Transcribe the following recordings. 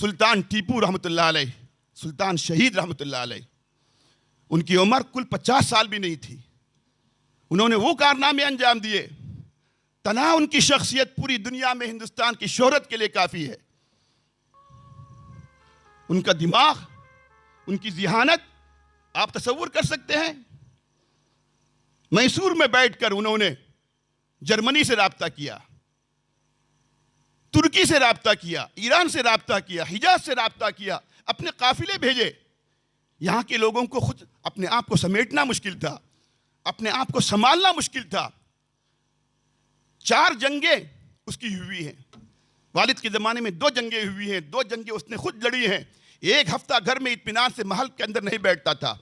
सुल्तान टीपू रहमत सुल्तान शहीद रहमत उनकी उम्र कुल पचास साल भी नहीं थी उन्होंने वो कारनामे अंजाम दिए तना उनकी शख्सियत पूरी दुनिया में हिंदुस्तान की शोहरत के लिए काफ़ी है उनका दिमाग उनकी जिहानत आप तस्वुर कर सकते हैं मैसूर में बैठकर उन्होंने जर्मनी से रबता किया तुर्की से रबता किया ईरान से रबता किया हिजाज से रबता किया अपने काफिले भेजे यहाँ के लोगों को खुद अपने आप को समेटना मुश्किल था अपने आप को संभालना मुश्किल था चार जंगे उसकी हुई हैं वालिद के ज़माने में दो जंगे हुई हैं दो जंगे उसने खुद लड़ी हैं एक हफ्ता घर में इतमान से महल के अंदर नहीं बैठता था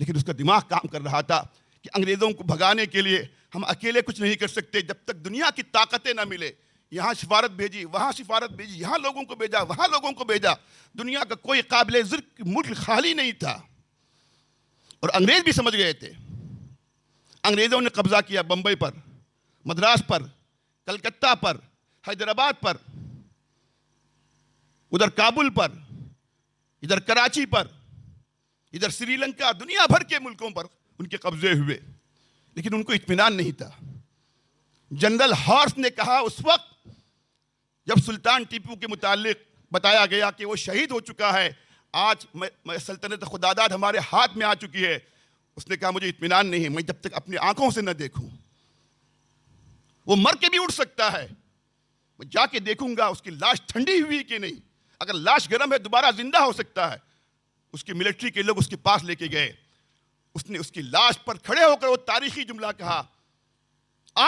लेकिन उसका दिमाग काम कर रहा था कि अंग्रेज़ों को भगाने के लिए हम अकेले कुछ नहीं कर सकते जब तक दुनिया की ताकतें ना मिले यहाँ सिफारत भेजी वहाँ सिफारत भेजी यहाँ लोगों को भेजा वहाँ लोगों को भेजा दुनिया का कोई काबिल जिक्र मुल्क खाली नहीं था और अंग्रेज़ भी समझ गए थे अंग्रेज़ों ने कब्ज़ा किया बम्बई पर मद्रास पर कलकत्ता पर हैदराबाद पर उधर काबुल पर इधर कराची पर इधर श्रीलंका दुनिया भर के मुल्कों पर उनके कब्जे हुए लेकिन उनको इतमान नहीं था जनरल हॉर्स ने कहा उस वक्त जब सुल्तान टीपू के मुतालिक बताया गया कि वो शहीद हो चुका है आज मैं, मैं सल्तनत खुदादाद हमारे हाथ में आ चुकी है उसने कहा मुझे इतमान नहीं है मैं जब तक अपनी आंखों से न देखूं वो मर के भी उठ सकता है मैं जाके देखूंगा उसकी लाश ठंडी हुई कि नहीं अगर लाश गर्म है दोबारा जिंदा हो सकता है उसकी मिलिट्री के लोग उसके पास लेके गए उसने उसकी लाश पर खड़े होकर वो तारीखी जुमला कहा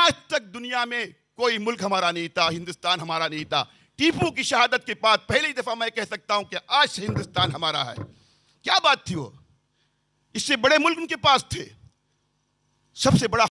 आज तक दुनिया में कोई मुल्क हमारा नहीं था हिंदुस्तान हमारा नहीं था टीपू की शहादत के बाद पहली दफ़ा मैं कह सकता हूं कि आज हिंदुस्तान हमारा है क्या बात थी वो इससे बड़े मुल्क उनके पास थे सबसे बड़ा